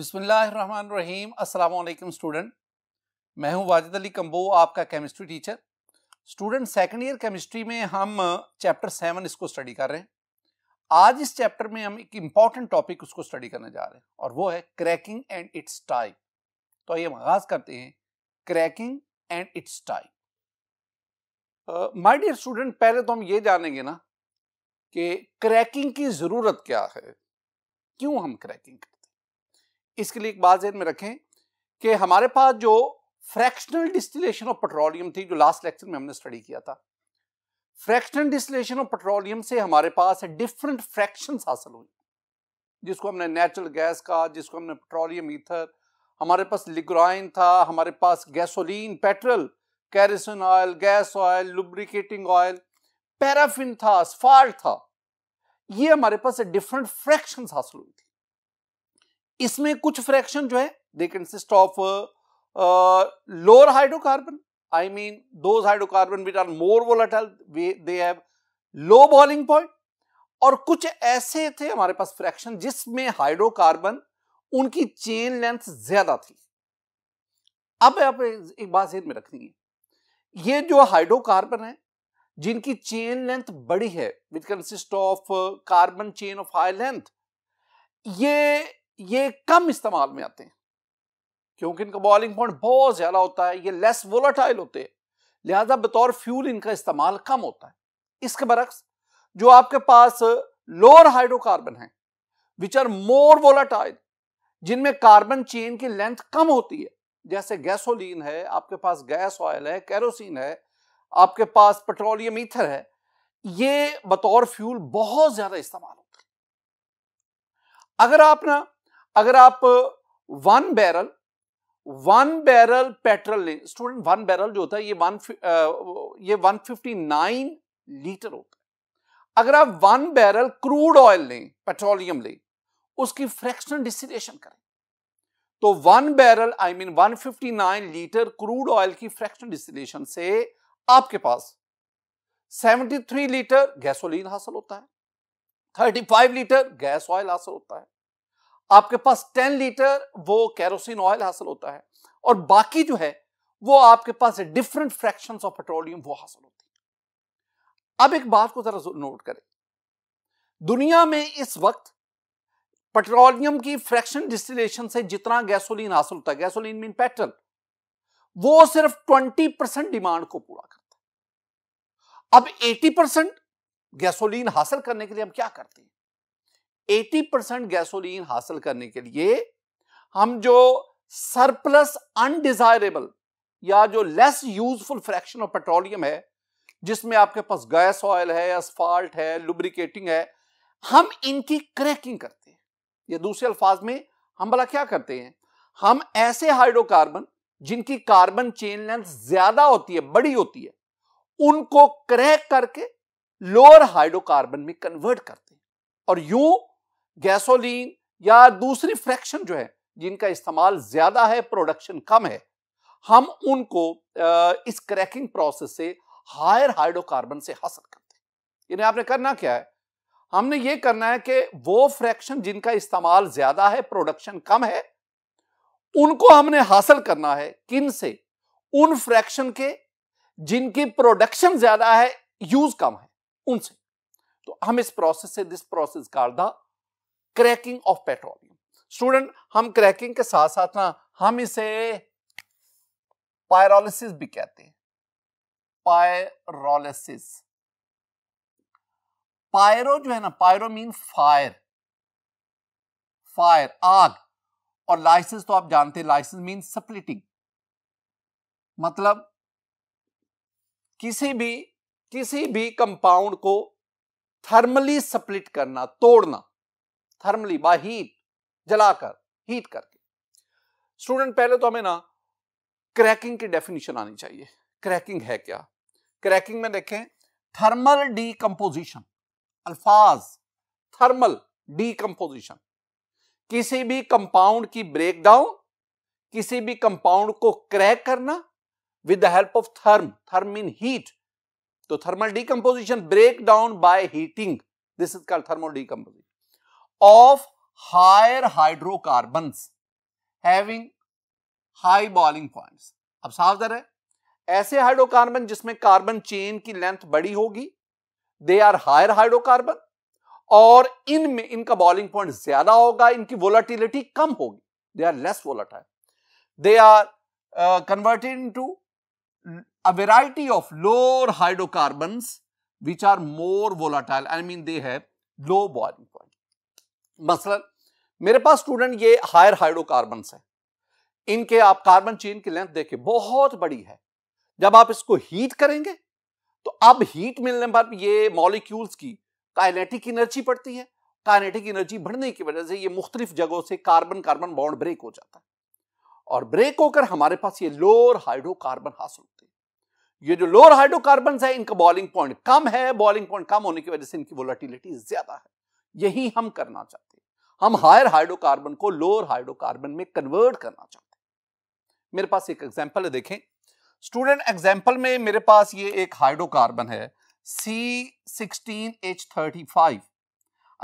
बिसमीम अल्लाम स्टूडेंट मैं हूं वाजिद अली कम्बो आपका chemistry teacher student second year chemistry में हम चैप्टर सेवन इसको स्टडी कर रहे हैं आज इस चैप्टर में हम एक इम्पॉर्टेंट टॉपिक उसको स्टडी करने जा रहे हैं और वो है क्रैकिंग एंड इट्स टाइप तो आइए हम आगाज करते हैं cracking and its type my dear student पहले तो हम ये जानेंगे ना कि क्रैकिंग की ज़रूरत क्या है क्यों हम क्रैकिंग इसके लिए एक बात जहन में रखें कि हमारे पास जो फ्रैक्शनल डिस्टिलेशन ऑफ पेट्रोलियम थी जो लास्ट लेक्चर में हमने स्टडी किया था फ्रैक्शनल डिस्टिलेशन ऑफ पेट्रोलियम से हमारे पास डिफरेंट फ्रैक्शन हासिल हुई जिसको हमने नेचुरल गैस का जिसको हमने पेट्रोलियम ईथर हमारे पास लिग्राइन था हमारे पास gasoline petrol kerosene oil gas oil lubricating oil paraffin था स्फाल्ट था ये हमारे पास डिफरेंट फ्रैक्शन हासिल हुई थी इसमें कुछ फ्रैक्शन जो है they consist of lower hydrocarbon I mean those hydrocarbon which are more volatile they have low boiling point और कुछ ऐसे थे हमारे पास फ्रैक्शन जिसमें हाइड्रोकार्बन उनकी चेन लेंथ ज्यादा थी अब आप एक बात जेहन में रखनी है ये जो हाइड्रोकार्बन है जिनकी चेन लेंथ बड़ी है which consist of carbon chain of high length ये ये कम इस्तेमाल में आते हैं क्योंकि इनका बॉइलिंग पॉइंट बहुत ज़्यादा होता है ये लेस वोलाटाइल होते हैं लिहाजा बतौर फ्यूल इनका इस्तेमाल कम होता है इसके बरक्स जो आपके पास लोअर हाइड्रोकार्बन है विच आर मोर वोलाटाइल जिनमें कार्बन चेन की लेंथ कम होती है जैसे गैसोलीन है आपके पास गैस ऑयल है कैरोसिन है आपके पास पेट्रोलियम ईथर है ये बतौर फ्यूल बहुत ज्यादा इस्तेमाल होता है अगर आप ना अगर आप one barrel one barrel petrol लें स्टूडेंट वन बैरल जो होता है ये वन ये नाइन लीटर होता है अगर आप वन बैरल क्रूड ऑयल लें पेट्रोलियम लें उसकी फ्रैक्शनल डिस्टिलेशन करें तो one barrel I mean one fifty nine litre crude oil की फ्रैक्शनल डिस्टिलेशन से आपके पास सेवेंटी थ्री लीटर गैसोलीन हासिल होता है thirty five litre gas oil हासिल होता है आपके पास टेन लीटर वो कैरोसिन ऑयल हासिल होता है और बाकी जो है वो आपके पास डिफरेंट फ्रैक्शन ऑफ पेट्रोलियम वो हासिल होती है अब एक बात को जरा नोट करें दुनिया में इस वक्त पेट्रोलियम की फ्रैक्शन डिस्टिलेशन से जितना गैसोलीन हासिल होता है गैसोलीन मीन पेट्रोल वो सिर्फ 20 परसेंट डिमांड को पूरा करता है अब 80 परसेंट गैसोलीन हासिल करने के लिए हम क्या करते हैं 80 परसेंट गैसोलीन हासिल करने के लिए हम जो सरप्लस अनडिजायरेबल या जो less useful fraction of petroleum है जिसमें आपके पास गैस ऑयल है असफाल्ट है लुब्रिकेटिंग है हम इनकी क्रैकिंग करते हैं या दूसरे अल्फाज में हम भला क्या करते हैं हम ऐसे हाइड्रोकार्बन जिनकी कार्बन चेन लेंथ ज्यादा होती है बड़ी होती है उनको क्रैक करके लोअर हाइड्रोकार्बन में कन्वर्ट करते हैं और यूं गैसोलीन या दूसरी फ्रैक्शन जो है जिनका इस्तेमाल ज़्यादा है प्रोडक्शन कम है हम उनको इस क्रैकिंग प्रोसेस से हायर हाइड्रोकार्बन से हासिल करते हैं यानी आपने करना क्या है हमने ये करना है कि वो फ्रैक्शन जिनका इस्तेमाल ज़्यादा है प्रोडक्शन कम है उनको हमने हासिल करना है किन से उन फ्रैक्शन के जिनकी प्रोडक्शन ज़्यादा है यूज़ कम है उनसे तो हम इस प्रोसेस से this process called the cracking of petroleum student हम क्रैकिंग के साथ साथ ना हम इसे पायरोलिसिस भी कहते हैं पायरोलिसिस पायरो जो है ना पायरो मीन फायर फायर आग और लाइसेंस तो आप जानते हैं लाइसेंस मीन सप्लिटिंग मतलब किसी भी किसी भी कंपाउंड को थर्मली सप्लिट करना तोड़ना थर्मली बाय हीट जलाकर हीट करके स्टूडेंट पहले तो हमें ना क्रैकिंग की डेफिनेशन आनी चाहिए क्रैकिंग है क्या क्रैकिंग में देखें थर्मल डीकम्पोजिशन अल्फाज थर्मल डीकम्पोजिशन किसी भी कंपाउंड की ब्रेकडाउन किसी भी कंपाउंड को क्रैक करना with the help of therm therm in heat तो thermal decomposition break down by heating this is called thermal decomposition of higher hydrocarbons having high boiling points. अब सावधान है ऐसे हाइड्रोकार्बन जिसमें कार्बन चेन की length बड़ी होगी दे आर हायर हाइड्रोकार्बन और इनमें इनका बॉलिंग पॉइंट ज्यादा होगा इनकी वोलाटिलिटी कम होगी they are less volatile they are converted to a variety of lower hydrocarbon which are more volatile I mean they have low boiling point मसलन मेरे पास स्टूडेंट ये हायर हाइड्रोकार्बन है इनके आप कार्बन चेन की लेंथ देखें बहुत बड़ी है जब आप इसको हीट करेंगे तो अब हीट मिलने पर ये मॉलिक्यूल्स की काइनेटिक एनर्जी पड़ती है काइनेटिक एनर्जी बढ़ने की वजह से ये मुख्तलिफ जगहों से कार्बन कार्बन बॉन्ड ब्रेक हो जाता है और ब्रेक होकर हमारे पास ये लोअर हाइड्रोकार्बन हासिल होते हैं ये जो लोअर हाइड्रोकार्बन है इनका बॉलिंग पॉइंट कम है बॉलिंग पॉइंट कम होने की वजह से इनकी वोलाटिलिटी ज्यादा है यही हम करना चाहते हैं हम हायर हाइड्रोकार्बन को लोअर हाइड्रोकार्बन में कन्वर्ट करना चाहते हैं मेरे पास एक एग्जाम्पल है देखें स्टूडेंट एग्जाम्पल में मेरे पास ये एक हाइड्रोकार्बन है C sixteen H thirty five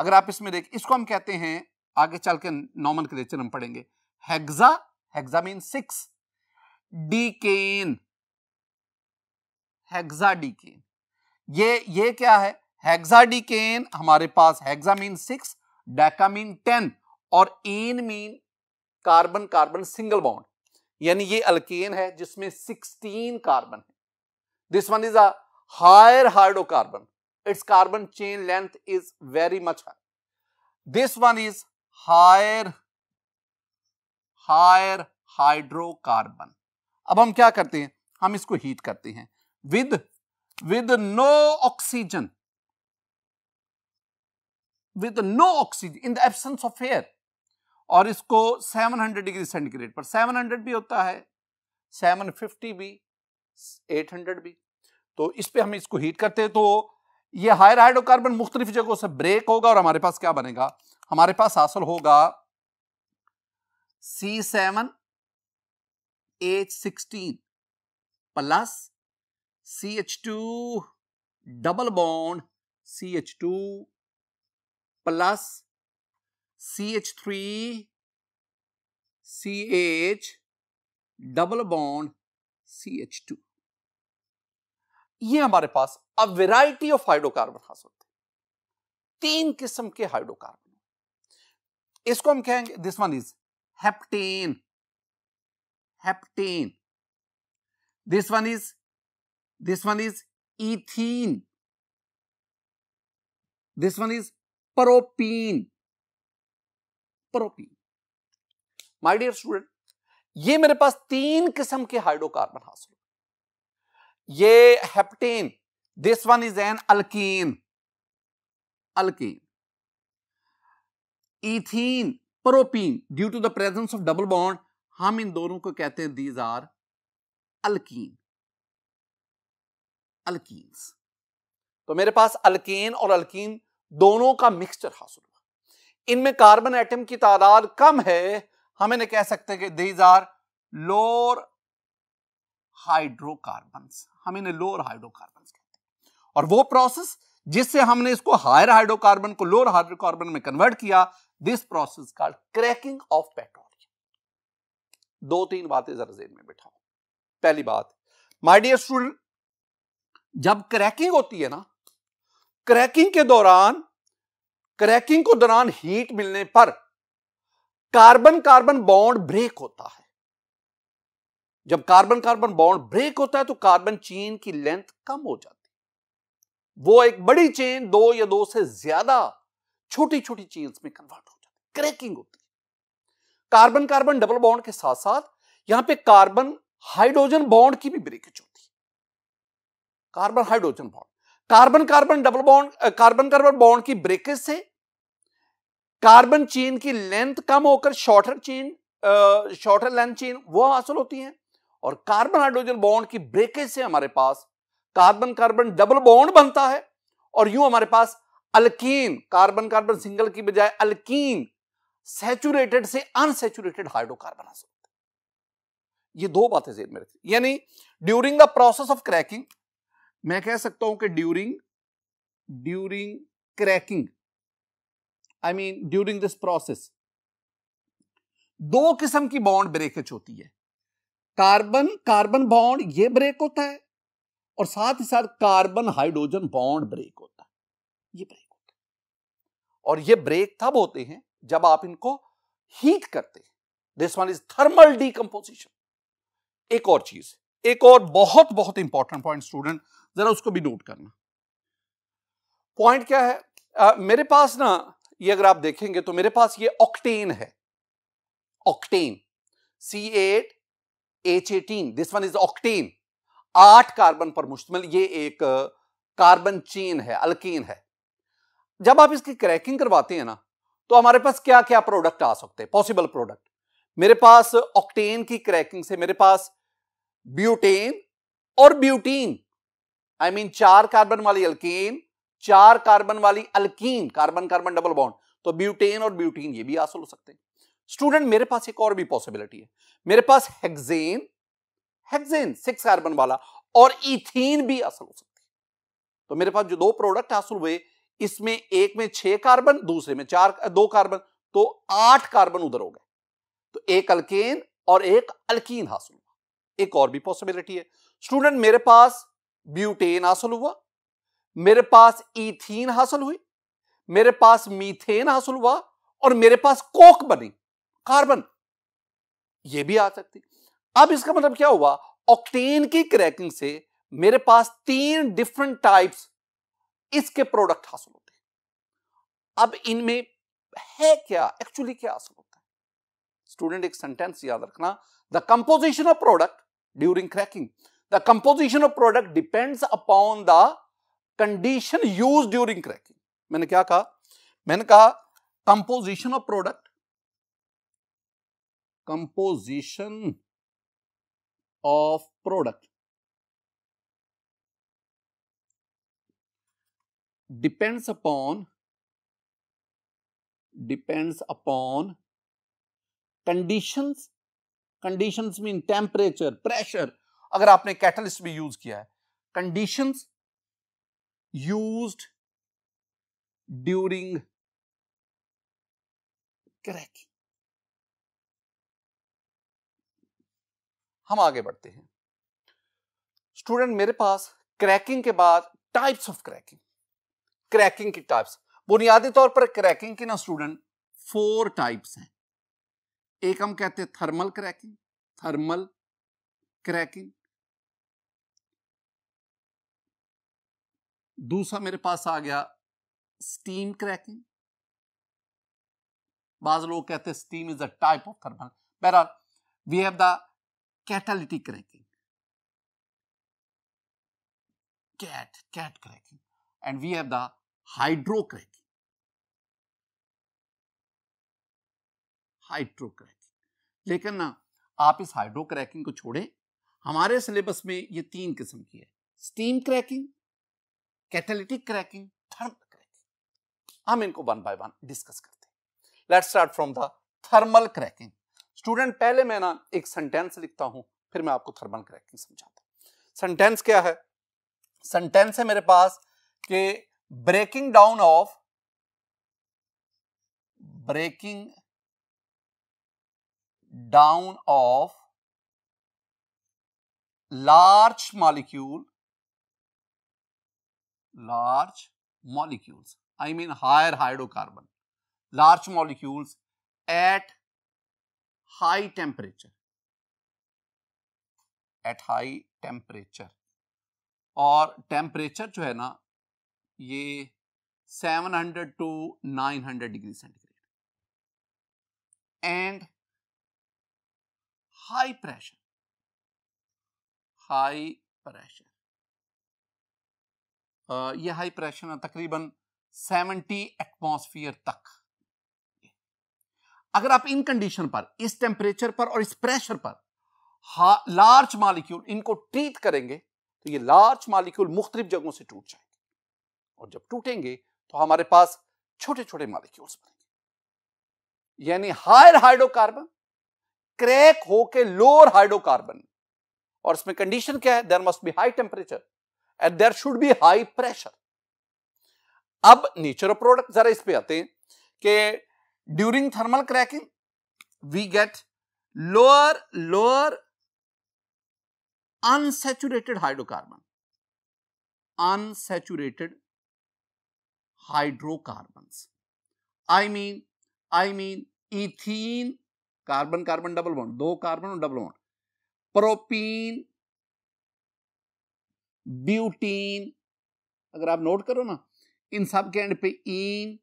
अगर आप इसमें देखें इसको हम कहते हैं आगे चल के नॉमन क्रेचर हम पढ़ेंगे hexa hexa mean six decane hexa decane ये ये क्या है हेक्सा डीकेन हमारे पास hexa mean six deca mean ten और ane mean carbon carbon single bond यानी ये अल्केन है जिसमें सिक्सटीन कार्बन है this one is a higher hydrocarbon its carbon chain length is very much high this one is higher higher hydrocarbon अब हम क्या करते हैं हम इसको हीट करते हैं with with no oxygen with no oxygen in the absence of air और इसको 700 डिग्री सेंटीग्रेड पर 700 भी होता है 750 भी 800 भी तो इस पे हम इसको हीट करते हैं तो ये हायर हाइड्रोकार्बन मुख्तलिफ जगहों से ब्रेक होगा और हमारे पास क्या बनेगा हमारे पास हासिल होगा C seven H sixteen plus C H two double bond C H two plus C H three C H double bond C H two ये हमारे पास अब वेराइटी ऑफ हाइड्रोकार्बन हास तीन किस्म के हाइड्रोकार्बन इसको हम कहेंगे this one is heptane heptane this one is this one is ethene this one is propene propene my dear student ये मेरे पास तीन किस्म के हाइड्रोकार्बन हासिल ये heptane this one is an alkene alkene ethene propene due to the presence of double bond हम इन दोनों को कहते हैं दीज आर अल्कीन अल्कीन्स तो मेरे पास अल्कीन और अल्कीन दोनों का मिक्सचर हासिल हुआ इनमें कार्बन एटम की तादाद कम है हम इन्हें कह सकते हैं कि दीज आर लोअर हाइड्रोकार्बन हम इन्हें लोअर हाइड्रोकार्बन कहते हैं और वो प्रोसेस जिससे हमने इसको हायर हाइड्रोकार्बन को लोअर हाइड्रोकार्बन में कन्वर्ट किया दिस प्रोसेस का क्रैकिंग ऑफ पेट्रोलियम दो तीन बातें जरा जेन में बिठाओ पहली बात माय डियर स्टूडेंट जब क्रैकिंग होती है ना क्रैकिंग के दौरान क्रैकिंग को दौरान हीट मिलने पर कार्बन कार्बन बॉन्ड ब्रेक होता है जब कार्बन कार्बन बॉन्ड ब्रेक होता है तो कार्बन चेन की लेंथ कम हो जाती है वो एक बड़ी चेन दो या दो से ज्यादा छोटी छोटी चेन में कन्वर्ट हो जाती है क्रैकिंग होती है कार्बन कार्बन डबल बॉन्ड के साथ साथ यहां पे कार्बन हाइड्रोजन बॉन्ड की भी ब्रेकेज होती है carbon hydrogen bond carbon carbon double bond carbon carbon bond की ब्रेकेज से कार्बन चेन की लेंथ कम होकर shorter chain shorter length chain वो हासिल होती है और कार्बन हाइड्रोजन बॉन्ड की ब्रेकेज से हमारे पास कार्बन कार्बन डबल बॉन्ड बनता है और यूं हमारे पास अल्कीन कार्बन कार्बन सिंगल की बजाय अल्कीन सेचुरेटेड से अनसेचुरेटेड हाइड्रोकार्बन हासिल ये दो बातें जेल में रखी यानी during the process of cracking मैं कह सकता हूं कि during during cracking I mean during this process दो किस्म की बॉन्ड ब्रेकेज होती है कार्बन कार्बन बॉन्ड ये ब्रेक होता है और साथ ही साथ कार्बन हाइड्रोजन बॉन्ड ब्रेक होता है ये ब्रेक होता है और ये ब्रेक तब होते हैं जब आप इनको हीट करते हैं this one is thermal decomposition एक और चीज एक और बहुत बहुत इंपॉर्टेंट पॉइंट स्टूडेंट ज़रा उसको भी नोट करना पॉइंट क्या है आ, मेरे पास ना ये अगर आप देखेंगे तो मेरे पास ये ऑक्टेन है octane C eight H eighteen this one is octane आठ कार्बन पर मुश्तमल ये एक कार्बन चेन है अल्केन है जब आप इसकी क्रैकिंग करवाते हैं ना तो हमारे पास क्या क्या प्रोडक्ट आ सकते हैं पॉसिबल प्रोडक्ट मेरे पास ऑक्टेन की क्रैकिंग से मेरे पास ब्यूटेन और ब्यूटीन आई मीन चार कार्बन वाली अल्केन चार कार्बन वाली alkene carbon carbon double bond तो ब्यूटेन और ब्यूटीन ये भी हासिल हो सकते हैं स्टूडेंट मेरे पास एक और भी पॉसिबिलिटी है मेरे पास हेक्सेन हेक्सेन सिक्स कार्बन वाला और इथीन भी हासिल हो सकते है तो मेरे पास जो दो प्रोडक्ट हासिल हुए इसमें एक में छह कार्बन दूसरे में चार दो कार्बन तो आठ कार्बन उधर हो गए तो एक अल्केन और एक अल्कीन हासिल हुआ एक और भी पॉसिबिलिटी है स्टूडेंट मेरे पास ब्यूटेन हासिल हुआ मेरे पास ईथीन हासिल हुई मेरे पास मीथेन हासिल हुआ और मेरे पास कोक बनी कार्बन ये भी आ सकती अब इसका मतलब क्या हुआ ऑक्टेन की क्रैकिंग से मेरे पास तीन डिफरेंट टाइप्स इसके प्रोडक्ट हासिल होते हैं अब इनमें है क्या एक्चुअली क्या हासिल होता है स्टूडेंट एक सेंटेंस याद रखना the composition of product during cracking The composition of product depends upon the condition used during cracking. मैंने क्या कहा मैंने कहा composition of product. Composition of product depends upon depends upon conditions conditions mean temperature pressure अगर आपने catalyst भी use किया है कंडीशन यूज ड्यूरिंग क्रैकिंग हम आगे बढ़ते हैं स्टूडेंट मेरे पास क्रैकिंग के बाद टाइप्स ऑफ क्रैकिंग क्रैकिंग की टाइप्स बुनियादी तौर पर क्रैकिंग की ना स्टूडेंट फोर टाइप्स हैं एक हम कहते हैं थर्मल क्रैकिंग थर्मल क्रैकिंग दूसरा मेरे पास आ गया स्टीम क्रैकिंग बाज लोग कहते हैं steam is a type of thermal बहरहाल we have the catalytic cracking cat cat cracking and we have the hydro cracking hydro cracking लेकिन ना आप इस हाइड्रो क्रैकिंग को छोड़ें हमारे सिलेबस में ये तीन किस्म की है steam cracking catalytic cracking thermal cracking हम इनको वन बाय वन डिस्कस करते हैं let's start from the thermal cracking student पहले मैं ना एक सेंटेंस लिखता हूं फिर मैं आपको थर्मल क्रैकिंग समझाता हूं सेंटेंस क्या है सेंटेंस है मेरे पास के breaking down of breaking down of large molecule large molecules. I mean higher hydrocarbon, large molecules at high temperature. At high temperature. और टेम्परेचर जो है ना ये 700 to 900 degree centigrade and high pressure high pressure ये high pressure है तकरीबन 70 atmosphere तक अगर आप इन कंडीशन पर इस टेम्परेचर पर और इस प्रेशर पर लार्ज मालिक्यूल इनको ट्रीट करेंगे तो ये लार्ज मालिक्यूल मुख्तलिफ जगहों से टूट जाएंगे और जब टूटेंगे तो हमारे पास छोटे छोटे मालिक्यूल्स बनेंगे यानी हायर हाइड्रोकार्बन क्रैक होके लोअर हाइड्रोकार्बन और इसमें कंडीशन क्या है there must be high temperature and there should be high pressure अब नेचर ऑफ प्रोडक्ट जरा इस पे आते हैं कि during thermal cracking we get lower lower unsaturated hydrocarbon unsaturated hydrocarbon I mean I mean ethene carbon carbon double bond दो carbon और double bond propene butene अगर आप नोट करो ना इन सब के एंड पे इन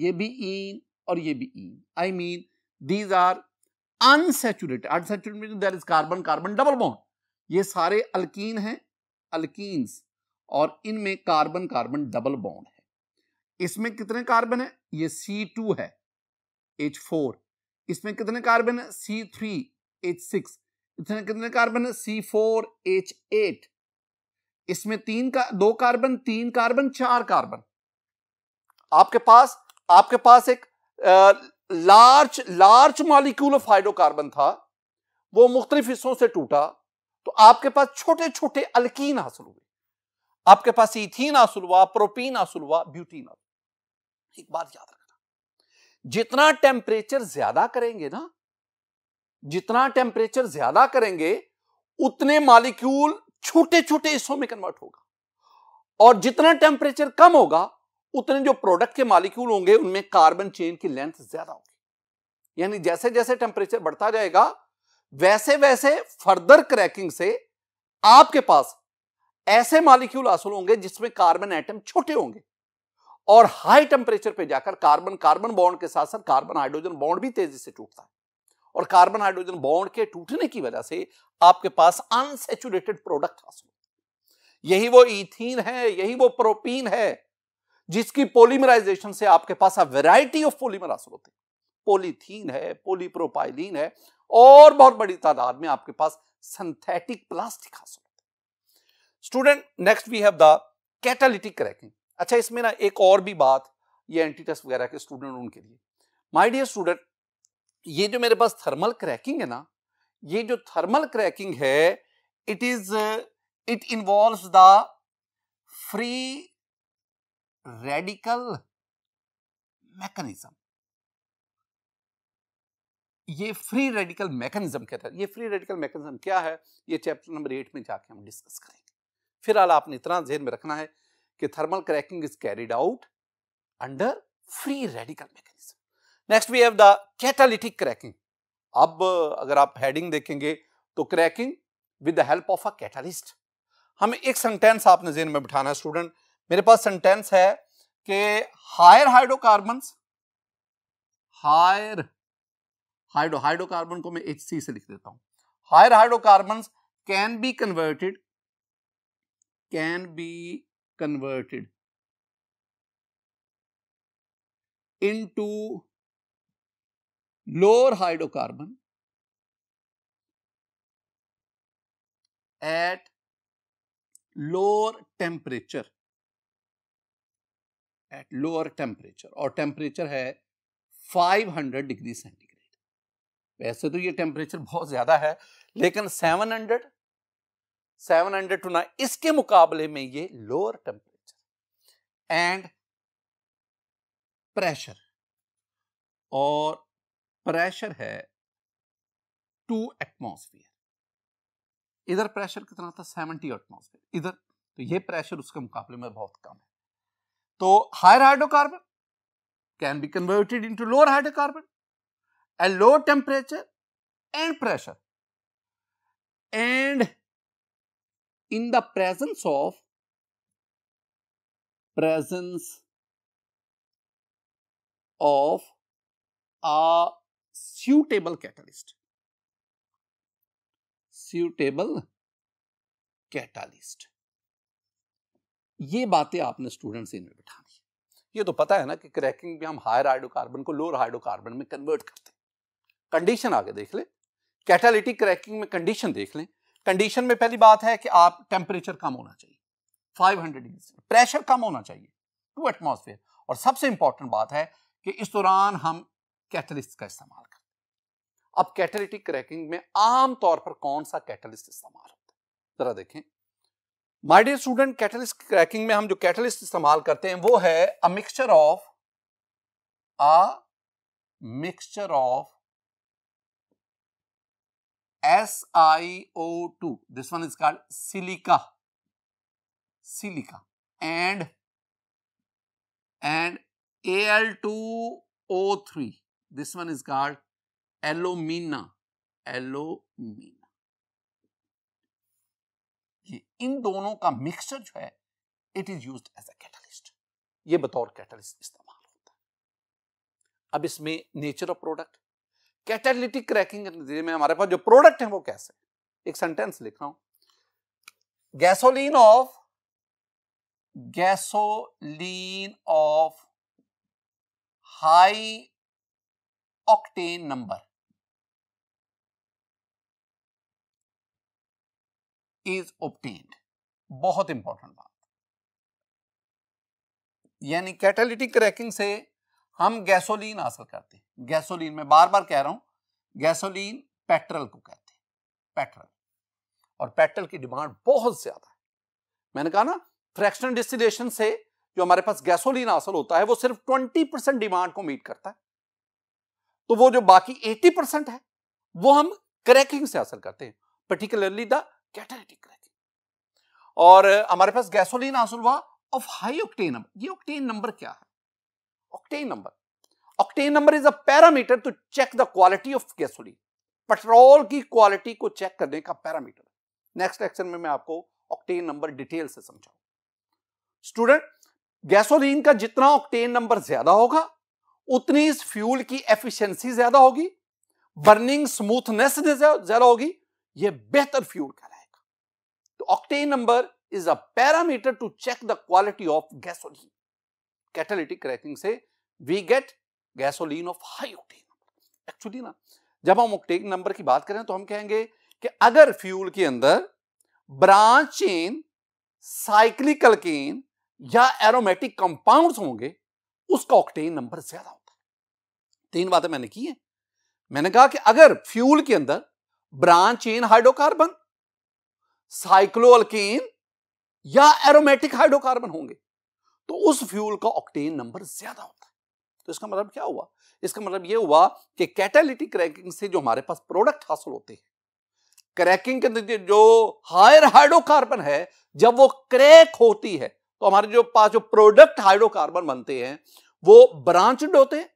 ये भी इन और ये भी इन I mean these are unsaturated unsaturated there is carbon carbon double bond ये सारे अल्कीन हैं अल्कीन्स और इनमें कार्बन कार्बन डबल बॉन्ड है इसमें कितने कार्बन है ये सी टू है एच फोर इसमें कितने कार्बन है सी थ्री एच सिक्स इतने कितने कार्बन है सी फोर एच एट इसमें तीन का दो कार्बन तीन कार्बन चार कार्बन आपके पास आपके पास एक large large molecule of hydrocarbon था वो मुख्तलिफ हिस्सों से टूटा तो आपके पास छोटे छोटे अल्कीन हासिल हुए आपके पास इथीन हासिल हुआ प्रोपीन हासिल हुआ ब्यूटीन एक बात याद रखना जितना टेम्परेचर ज्यादा करेंगे ना जितना टेम्परेचर ज्यादा करेंगे उतने मालिक्यूल छोटे छोटे हिस्सों में कन्वर्ट होगा और जितना टेम्परेचर कम होगा उतने जो प्रोडक्ट के मालिक्यूल होंगे उनमें कार्बन चेन की लेंथ ज्यादा होगी यानी जैसे जैसे टेम्परेचर बढ़ता जाएगा वैसे वैसे फर्दर क्रैकिंग से आपके पास ऐसे मालिक्यूल हासिल होंगे जिसमें कार्बन एटम छोटे होंगे और हाई टेम्परेचर पे जाकर कार्बन कार्बन बॉन्ड के साथ साथ कार्बन हाइड्रोजन बॉन्ड भी तेजी से टूटता है और कार्बन हाइड्रोजन बॉन्ड के टूटने की वजह से आपके पास अनसेचुरेटेड प्रोडक्ट हासिल यही वो इथीन है यही वो प्रोपीन है जिसकी पोलीमराइजेशन से आपके पास वैरायटी ऑफ पोलीमर हासिल होते हैं पोलीथीन है पोलीप्रोपाइलीन है और बहुत बड़ी तादाद में आपके पास सिंथेटिक प्लास्टिक हासिल होते हैं student next we have the catalytic cracking अच्छा इसमें ना एक और भी बात ये एंटीटेस्ट वगैरह के स्टूडेंट उनके लिए माय डियर स्टूडेंट ये जो मेरे पास थर्मल क्रैकिंग है ना ये जो थर्मल क्रैकिंग है it is it involve the free radical mechanism ये फ्री रेडिकल मैकेनिज्म के तहत ये फ्री रेडिकल मैकेनिज्म क्या है ये चैप्टर नंबर एट में जाके हम डिस्कस करेंगे फिलहाल आपने इतना जहन में रखना है कि thermal cracking is carried out under free radical mechanism next we have the catalytic cracking अब अगर आप हेडिंग देखेंगे तो cracking with the help of a catalyst हमें एक सेंटेंस आपने जेन में बिठाना है स्टूडेंट मेरे पास सेंटेंस है कि higher hydrocarbon higher hydro hydrocarbon को मैं एच सी से लिख देता हूं higher hydrocarbon can be converted can be converted to lower hydrocarbon at lower temperature at lower temperature और temperature है 500 डिग्री सेंटीग्रेड वैसे तो ये टेम्परेचर बहुत ज्यादा है लेकिन 700 700 टू ना इसके मुकाबले में ये लोअर टेम्परेचर एंड प्रेशर और प्रेशर है टू एटमोसफियर इधर प्रेशर कितना था सेवनटी एटमोसफियर इधर तो ये प्रेशर उसके मुकाबले में बहुत कम है तो higher hydrocarbon can be converted into lower hydrocarbon at low temperature and pressure and in the presence of presence of a suitable catalyst suitable catalyst ये बातें आपने स्टूडेंट्स इनमें बैठा दी ये तो पता है ना कि क्रैकिंग भी हम हायर हाइड्रोकार्बन को लोअर हाइड्रोकार्बन में कन्वर्ट करते हैं कंडीशन आगे देख ले कैटालिटिक क्रैकिंग में कंडीशन देख लें कंडीशन में पहली बात है कि आप टेम्परेचर कम होना चाहिए 500 डिग्री प्रेशर कम होना चाहिए टू एटमोसफेयर और सबसे इंपॉर्टेंट बात है कि इस दौरान हम कैटलिस्ट का इस्तेमाल करते अब कैटलिटिक क्रैकिंग में आमतौर पर कौन सा कैटलिस्ट इस्तेमाल होता है जरा देखें my dear student catalyst cracking में हम जो कैटलिस्ट इस्तेमाल करते हैं वो है a mixture of a mixture of called silica silica and and A L two O three This one is called alumina alumina इन दोनों का मिक्सचर जो है it is use as a catalyst ये बतौर कैटलिस्ट इस्तेमाल होता है अब इसमें nature of product catalytic cracking में हमारे पास जो प्रोडक्ट है वो कैसे एक सेंटेंस लिख रहा हूं gasoline of gasoline of high octane number is obtained. बहुत इंपॉर्टेंट बात यानी कैटालिटिक क्रैकिंग से हम गैसोलीन हासिल करते हैं गैसोलीन में बार बार कह रहा हूं गैसोलीन पेट्रोल को कहते हैं पेट्रोल और पेट्रोल की डिमांड बहुत ज्यादा है मैंने कहा ना फ्रैक्शनल डिस्टिलेशन से जो हमारे पास गैसोलीन हासिल होता है वो सिर्फ 20 परसेंट डिमांड को मीट करता है तो वो जो बाकी 80 परसेंट है वो हम क्रैकिंग से हासिल करते हैं पर्टिकुलरली द कैटालिटिक क्रैकिंग और हमारे पास गैसोलीन हासिल हुआ ऑफ हाई ऑक्टेन नंबर ये ऑक्टेन नंबर क्या है octane number octane number is a parameter to check the quality of gasoline petrol की क्वालिटी को चेक करने का पैरामीटर नेक्स्ट लेक्चर में मैं आपको ऑक्टेन नंबर डिटेल से समझाऊं स्टूडेंट गैसोलीन का जितना ऑक्टेन नंबर ज्यादा होगा उतनी इस फ्यूल की एफिशिएंसी ज्यादा होगी बर्निंग स्मूथनेस ज्यादा होगी ये बेहतर फ्यूल कहलाएगा तो octane number is a parameter to check the quality of gasoline catalytic cracking से we get gasoline of high octane actually ना जब हम ऑक्टेन नंबर की बात करें तो हम कहेंगे कि अगर फ्यूल के अंदर ब्रांच चेन साइक्लिकल केन या एरोमेटिक कंपाउंड्स होंगे उसका ऑक्टेन नंबर ज्यादा तीन बातें मैंने की हैं मैंने कहा कि अगर फ्यूल के अंदर ब्रांच चेन हाइड्रोकार्बन साइक्लोअल्केन या एरोमेटिक हाइड्रोकार्बन होंगे तो उस फ्यूल का ऑक्टेन नंबर ज्यादा होता है तो इसका मतलब क्या हुआ इसका मतलब यह हुआ कि कैटेलिटिक क्रैकिंग से जो हमारे पास प्रोडक्ट हासिल होते हैं क्रैकिंग के अंदर जो हायर हाइड्रोकार्बन है जब वो क्रैक होती है तो हमारे जो पास जो प्रोडक्ट हाइड्रोकार्बन बनते हैं वो ब्रांचड होते हैं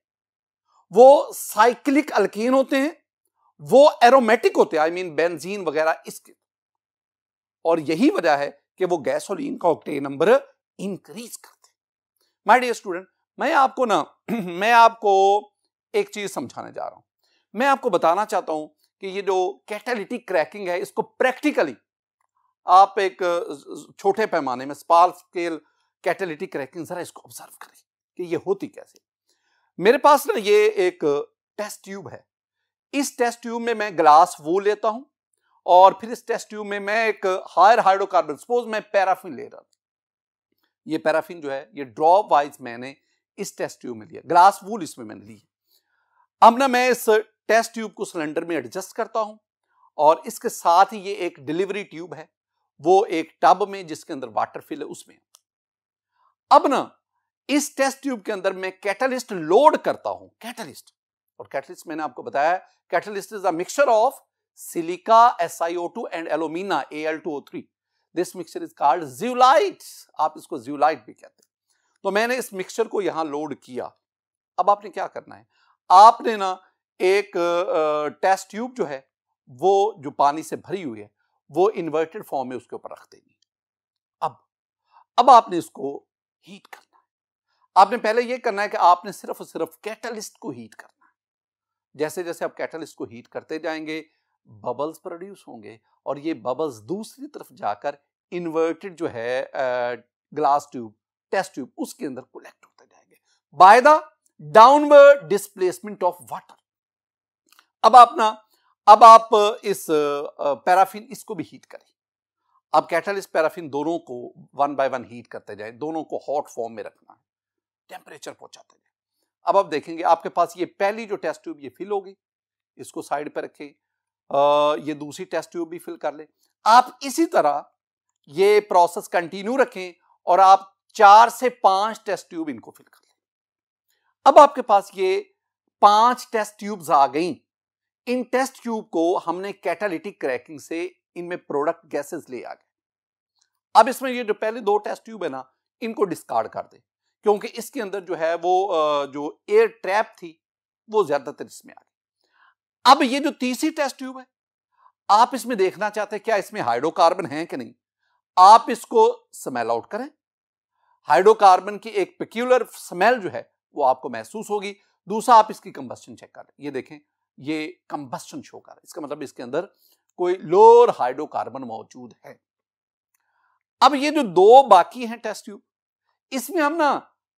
वो साइक्लिक अल्कीन होते हैं वो एरोमेटिक होते हैं आई मीन बेंजीन वगैरह इसके और यही वजह है कि वो गैसोलीन का ऑक्टेन नंबर इंक्रीज करते हैं माय डियर स्टूडेंट मैं आपको ना मैं आपको एक चीज समझाने जा रहा हूं मैं आपको बताना चाहता हूं कि ये जो कैटेलिटिक क्रैकिंग है इसको प्रैक्टिकली आप एक छोटे पैमाने में स्पाल स्केल कैटेलिटिक क्रैकिंग जरा इसको ऑब्जर्व करें कि ये होती कैसे मेरे पास ना ये एक टेस्ट ट्यूब है इस टेस्ट ट्यूब में मैं ग्लास वो लेता हूं और फिर इस टेस्ट ट्यूब में मैं एक हायर हाइड्रोकार्बन सपोज मैं पैराफिन ले रहा था ये पैराफिन जो है ये ड्रॉप वाइज मैंने इस टेस्ट ट्यूब में लिया ग्लास वूल इसमें मैंने ली अब ना मैं इस टेस्ट ट्यूब को सिलेंडर में एडजस्ट करता हूं और इसके साथ ही ये एक डिलीवरी ट्यूब है वो एक टब में जिसके अंदर वाटर फिल है उसमें अब ना इस टेस्ट ट्यूब के अंदर मैं कैटलिस्ट लोड करता हूं कैटलिस्ट और कैटलिस्ट मैंने आपको बताया catalyst is a mixture of silica SiO2 and alumina Al2O3 this mixture is called zeolite आप इसको ज्यूलाइट भी कहते हैं तो मैंने इस मिक्सचर को यहां लोड किया अब आपने क्या करना है आपने ना एक टेस्ट ट्यूब जो है वो जो पानी से भरी हुई है वो इन्वर्टेड फॉर्म में उसके ऊपर रख देनी अब अब आपने इसको हीट करना आपने पहले यह करना है कि आपने सिर्फ और सिर्फ कैटलिस्ट को हीट करना है जैसे जैसे आप कैटलिस्ट को हीट करते जाएंगे बबल्स प्रोड्यूस होंगे और ये बबल्स दूसरी तरफ जाकर इन्वर्टेड जो है ग्लास ट्यूब टेस्ट ट्यूब उसके अंदर कोलेक्ट होते जाएंगे by the downward displacement of water अब आप ना अब आप इस पैराफिन इसको भी हीट करें अब कैटलिस्ट पैराफिन दोनों को वन बाय वन हीट करते जाए दोनों को हॉट फॉर्म में रखना टेम्परेचर पहुंचाते जाए अब आप देखेंगे आपके पास ये पहली जो टेस्ट ट्यूब ये फिल होगी इसको साइड पर रखें ये दूसरी टेस्ट ट्यूब भी फिल कर लें आप इसी तरह ये प्रोसेस कंटिन्यू रखें और आप चार से पांच टेस्ट ट्यूब इनको फिल कर लें अब आपके पास ये पांच टेस्ट ट्यूब्स आ गई इन टेस्ट ट्यूब को हमने कैटालिटिक क्रैकिंग से इनमें प्रोडक्ट गैसेस ले आ गए अब इसमें ये जो पहले दो टेस्ट ट्यूब है ना इनको डिस्कार्ड कर दें क्योंकि इसके अंदर जो है वो जो एयर ट्रैप थी वो ज्यादातर इसमें आ गई अब ये जो तीसरी टेस्ट ट्यूब है आप इसमें देखना चाहते हैं क्या इसमें हाइड्रोकार्बन है कि नहीं आप इसको स्मेल आउट करें हाइड्रोकार्बन की एक पिक्यूलर स्मेल जो है वो आपको महसूस होगी दूसरा आप इसकी कंबस्टन चेक करें ये देखें ये कंबस्टन शो कर इसका मतलब इसके अंदर कोई लोअर हाइड्रोकार्बन मौजूद है अब ये जो दो बाकी हैं टेस्ट ट्यूब इसमें हम ना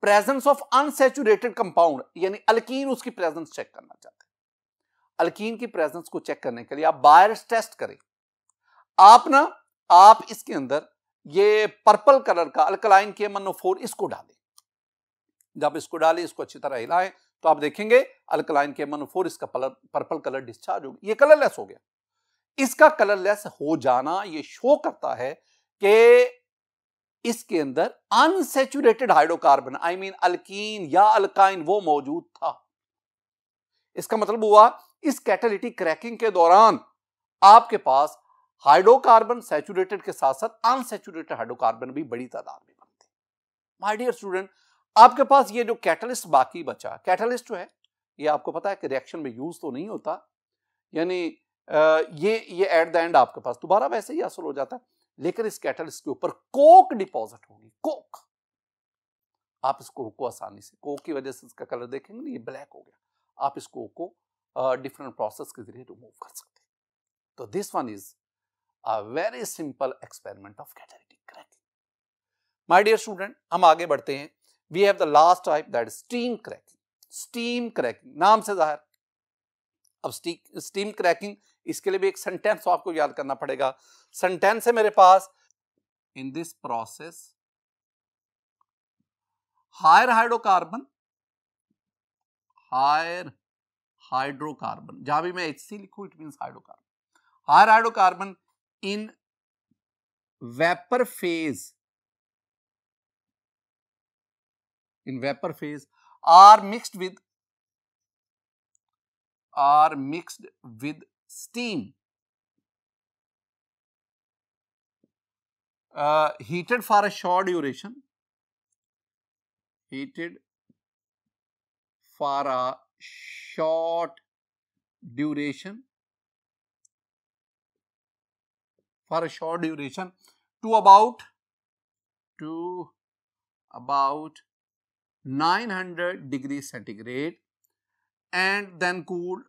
प्रेजेंस ऑफ अनसेचुरेटेड कंपाउंड यानी अल्कीन उसकी प्रेजेंस चेक करना चाहते हैं अल्कीन की प्रेजेंस को चेक करने के लिए आप बायर्स टेस्ट करें आप ना आप इसके अंदर ये पर्पल कलर का अल्कलाइन के मनोफोर इसको डालें जब इसको डालें इसको अच्छी तरह हिलाएं तो आप देखेंगे अल्कलाइन के मनोफोर इसका पलर, पर्पल कलर डिस्चार्ज होगी ये कलरलेस हो गया इसका कलरलेस हो जाना ये शो करता है कि इसके अंदर unsaturated hydrocarbon I mean alkene या अल्काइन वो मौजूद था इसका मतलब हुआ इस कैटालिटिक क्रैकिंग के दौरान आपके पास हाइड्रोकार्बन सेचुरेटेड के साथ साथ अनसेचुरेटेड हाइड्रोकार्बन भी बड़ी तादाद में बनते माई डियर स्टूडेंट आपके पास ये जो कैटलिस्ट बाकी बचा कैटलिस्ट जो है ये आपको पता है कि रिएक्शन में यूज तो नहीं होता यानी ये ये एट द एंड आपके पास दोबारा वैसे ही असल हो जाता है लेकिन इस कैटलिस्ट के ऊपर कोक डिपॉजिट होगी कोक आप इस कोक को आसानी से कोक की वजह से इसका कलर देखेंगे ना ये ब्लैक हो गया आप इस कोक को डिफरेंट प्रोसेस के जरिए रिमूव कर सकते हैं तो this one is a very simple experiment of catalytic cracking my dear student हम आगे बढ़ते हैं we have the last type that steam cracking steam cracking नाम से जाहिर अब स्टीम क्रैकिंग इसके लिए भी एक सेंटेंस आपको याद करना पड़ेगा सेंटेंस है मेरे पास in this process higher hydrocarbon higher hydrocarbon जहां भी मैं एच सी लिखू it mean hydrocarbon higher hydrocarbon in vapour phase in vapour phase are mixed with are mixed with steam uh, heated for a short duration, heated for a short duration, for a short duration to about to about 900 degrees centigrade and then cooled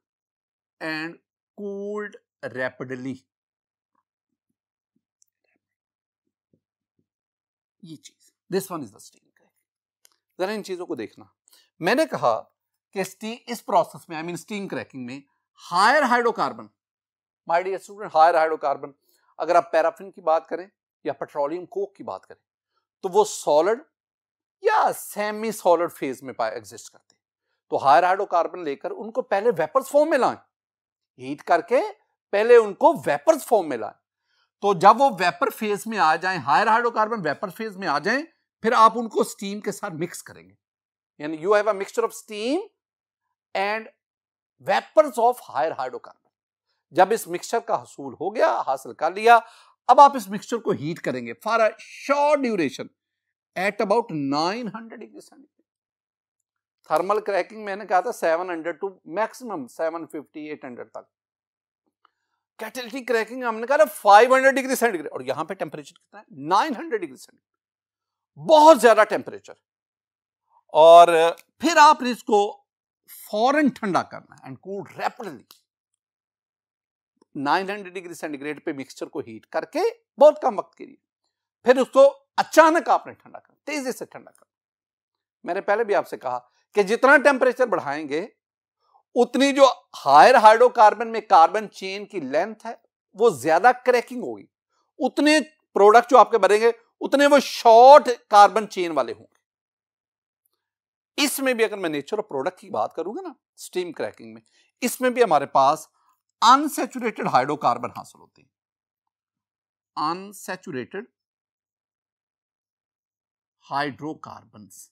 and cooled rapidly ये चीज this one is the steel cracking जरा इन चीजों को देखना मैंने कहा कि स्टी इस प्रोसेस में आई मीन स्टीम क्रैकिंग में higher hydrocarbon my dear student higher hydrocarbon अगर आप पैराफिन की बात करें या पेट्रोलियम कोक की बात करें तो वो सॉलिड या सेमी सॉलिड फेज में एग्जिस्ट करते हैं तो हायर हाइड्रोकार्बन लेकर उनको पहले वेपर्स फॉर्म में लाएं हीट करके पहले उनको वेपर्स फॉर्म में लाए तो जब वो वेपर फेज में आ जाए हायर हाइड्रोकार्बन वेपर फेज में आ जाए फिर आप उनको स्टीम के साथ मिक्स करेंगे यानी you have a mixture of steam and vapours of higher hydrocarbon जब इस मिक्सचर का हसूल हो गया हासिल कर लिया अब आप इस मिक्सचर को हीट करेंगे for a short duration at about 900 degree centigrade thermal cracking मैंने कहा था 700 टू मैक्सिमम 750 800 तक कैटेलिटिक क्रैकिंग हमने कहा फाइव हंड्रेड डिग्री सेंटीग्रेड और यहां पे टेम्परेचर कितना है 900 डिग्री सेंटीग्रेड बहुत ज्यादा टेम्परेचर और फिर आप इसको फॉरन ठंडा करना and cool rapidly 900 degree centigrade पे मिक्सचर को हीट करके बहुत कम वक्त के लिए फिर उसको अचानक आपने ठंडा करना तेजी से ठंडा करना मैंने पहले भी आपसे कहा कि जितना टेम्परेचर बढ़ाएंगे उतनी जो हायर हाइड्रोकार्बन में कार्बन चेन की लेंथ है वो ज्यादा क्रैकिंग होगी उतने प्रोडक्ट जो आपके बनेंगे उतने वो शॉर्ट कार्बन चेन वाले होंगे इसमें भी अगर मैं नेचर ऑफ प्रोडक्ट की बात करूंगा ना स्टीम क्रैकिंग में इसमें भी हमारे पास अनसेचुरेटेड हाइड्रोकार्बन हासिल होते हैं अनसेचुरेटेड हाइड्रोकार्बन्स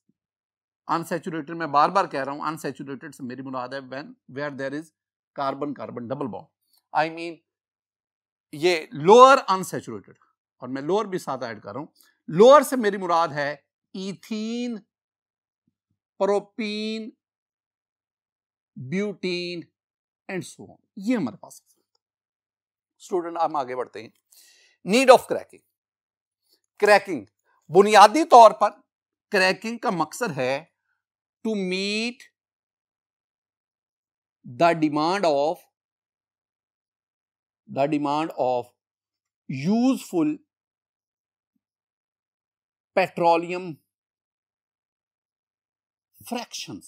अनसेचुरेटेड मैं बार बार कह रहा हूँ अनसेचुरेटेड से मेरी मुराद है when where there is carbon carbon double bond I mean ये लोअर अनसेचुरेटेड और मैं लोअर भी साथ ऐड कर रहा हूँ लोअर से मेरी मुराद है ethene propene butene and so on ये हमारे पास स्टूडेंट हम आगे बढ़ते हैं नीड ऑफ क्रैकिंग क्रैकिंग बुनियादी तौर पर क्रैकिंग का मकसद है to meet the demand of the demand of useful petroleum fraction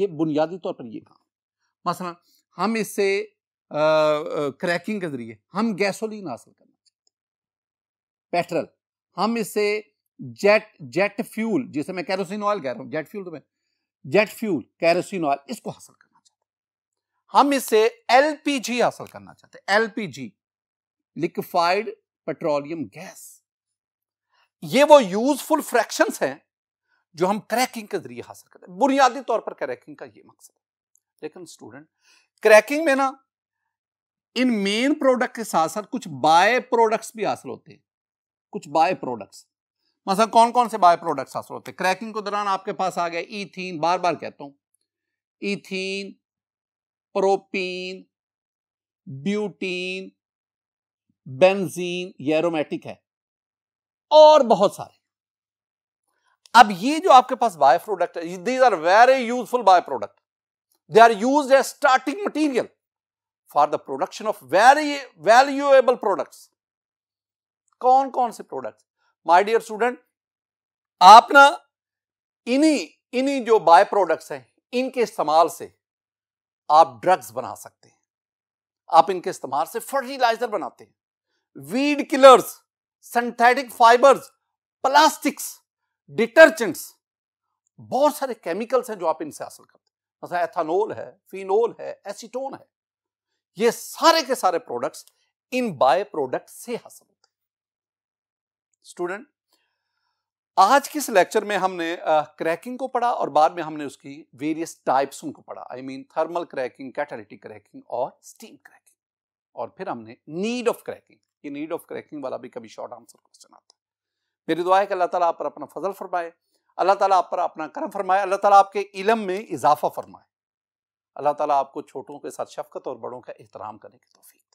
ये बुनियादी तौर पर ये काम मसला हम इससे क्रैकिंग के जरिए हम गैसोलीन हासिल करना चाहते हैं पेट्रोल हम इससे जेट जेट फ्यूल जिसे मैं कैरोसिन ऑयल कह रहा हूं जेट फ्यूल तो मैं जेट फ्यूल कैरोसिन ऑयल इसको हासिल करना चाहते हैं हम इससे एलपीजी हासिल करना चाहते हैं एलपीजी लिक्विफाइड पेट्रोलियम गैस ये वो यूजफुल फ्रैक्शन है जो हम क्रैकिंग के जरिए हासिल करते हैं बुनियादी तौर पर क्रैकिंग का ये मकसद है लेकिन स्टूडेंट क्रैकिंग में ना इन मेन प्रोडक्ट के साथ साथ कुछ बाय प्रोडक्ट्स भी हासिल होते हैं कुछ बाय प्रोडक्ट्स मतलब कौन कौन से बाय प्रोडक्ट्स हासिल होते हैं क्रैकिंग के दौरान आपके पास आ गया ईथीन बार बार कहता हूं ईथीन प्रोपीन ब्यूटीन बेंजीन ये एरोमेटिक है और बहुत सारे अब ये जो आपके पास बाय प्रोडक्ट है these are very useful byproduct they are use a starting material for the production of very valuable products कौन कौन से प्रोडक्ट्स माय डियर स्टूडेंट आप ना इन्हीं इन्हीं जो बाय प्रोडक्ट्स हैं इनके इस्तेमाल से आप ड्रग्स बना सकते हैं आप इनके इस्तेमाल से फर्टिलाइजर बनाते हैं weed killers synthetic fibres plastics detergents बहुत सारे केमिकल्स हैं जो आप इनसे हासिल करते हैं मतलब एथानोल है फिनोल है एसीटोन है ये सारे के सारे प्रोडक्ट्स इन बाय प्रोडक्ट से हासिल स्टूडेंट आज के इस लेक्चर में हमने क्रैकिंग को पढ़ा और बाद में हमने उसकी वेरियस टाइप्स को पढ़ा I mean thermal cracking catalytic cracking और स्टीम क्रैकिंग और फिर हमने नीड ऑफ क्रैकिंग ये नीड ऑफ क्रैकिंग वाला भी कभी शॉर्ट आंसर क्वेश्चन आता है मेरी दुआ है कि अल्लाह ताला आप पर अपना फजल फरमाए अल्लाह ताला आप पर अपना करम फरमाए अल्लाह ताला आपके इलम में इजाफा फरमाए अल्लाह ताला आपको छोटों के साथ शफकत और बड़ों का एहतराम करने की तोफ़ी